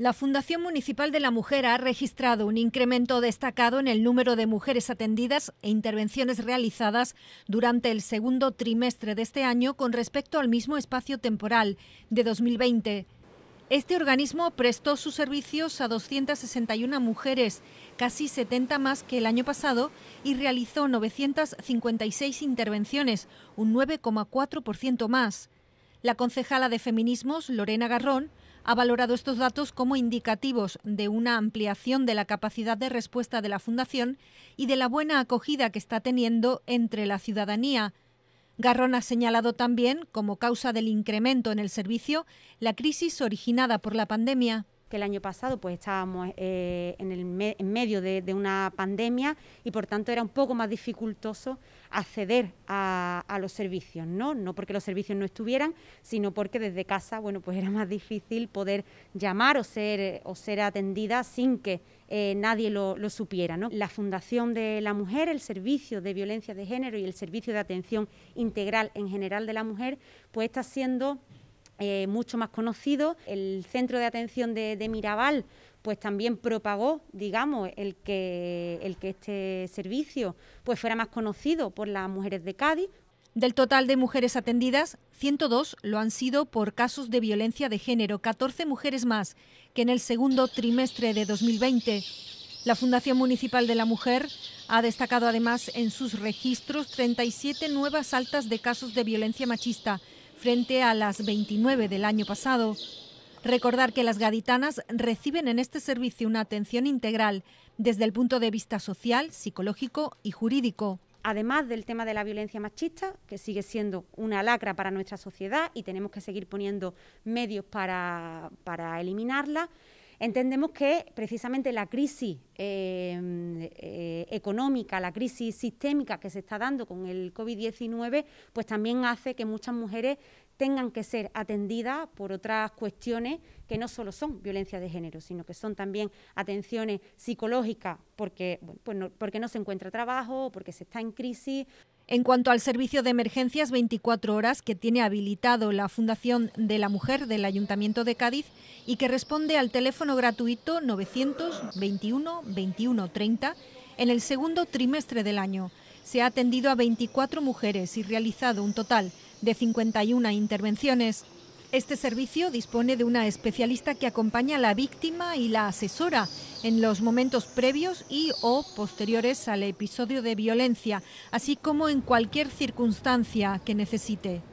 La Fundación Municipal de la Mujer ha registrado un incremento destacado en el número de mujeres atendidas e intervenciones realizadas durante el segundo trimestre de este año con respecto al mismo espacio temporal de 2020. Este organismo prestó sus servicios a 261 mujeres, casi 70 más que el año pasado, y realizó 956 intervenciones, un 9,4% más. La concejala de feminismos, Lorena Garrón, ha valorado estos datos como indicativos de una ampliación de la capacidad de respuesta de la Fundación y de la buena acogida que está teniendo entre la ciudadanía. Garrón ha señalado también, como causa del incremento en el servicio, la crisis originada por la pandemia que el año pasado pues estábamos eh, en, el en medio de, una pandemia y por tanto era un poco más dificultoso acceder a, los servicios, ¿no? No porque los servicios no estuvieran, sino porque desde casa, bueno, pues era más difícil poder llamar o ser, o ser atendida sin que eh, nadie lo, supiera, La Fundación de la Mujer, el Servicio de Violencia de Género y el Servicio de Atención Integral en General de la Mujer, pues está siendo eh, mucho más conocido. El centro de atención de, de Mirabal pues también propagó, digamos, el que, el que este servicio pues fuera más conocido por las mujeres de Cádiz. Del total de mujeres atendidas, 102 lo han sido por casos de violencia de género, 14 mujeres más que en el segundo trimestre de 2020. La Fundación Municipal de la Mujer ha destacado además en sus registros 37 nuevas altas de casos de violencia machista, frente a las 29 del año pasado. Recordar que las gaditanas reciben en este servicio una atención integral desde el punto de vista social, psicológico y jurídico. Además del tema de la violencia machista, que sigue siendo una lacra para nuestra sociedad y tenemos que seguir poniendo medios para, para eliminarla, Entendemos que precisamente la crisis em, eh, económica, la crisis sistémica que se está dando con el COVID-19, pues también hace que muchas mujeres tengan que ser atendidas por otras cuestiones que no solo son violencia de género, sino que son también atenciones psicológicas porque pues no se encuentra trabajo, porque se está en crisis. En cuanto al servicio de emergencias 24 horas que tiene habilitado la Fundación de la Mujer del Ayuntamiento de Cádiz y que responde al teléfono gratuito 921 21 30 en el segundo trimestre del año, se ha atendido a 24 mujeres y realizado un total de 51 intervenciones. Este servicio dispone de una especialista que acompaña a la víctima y la asesora en los momentos previos y o posteriores al episodio de violencia, así como en cualquier circunstancia que necesite.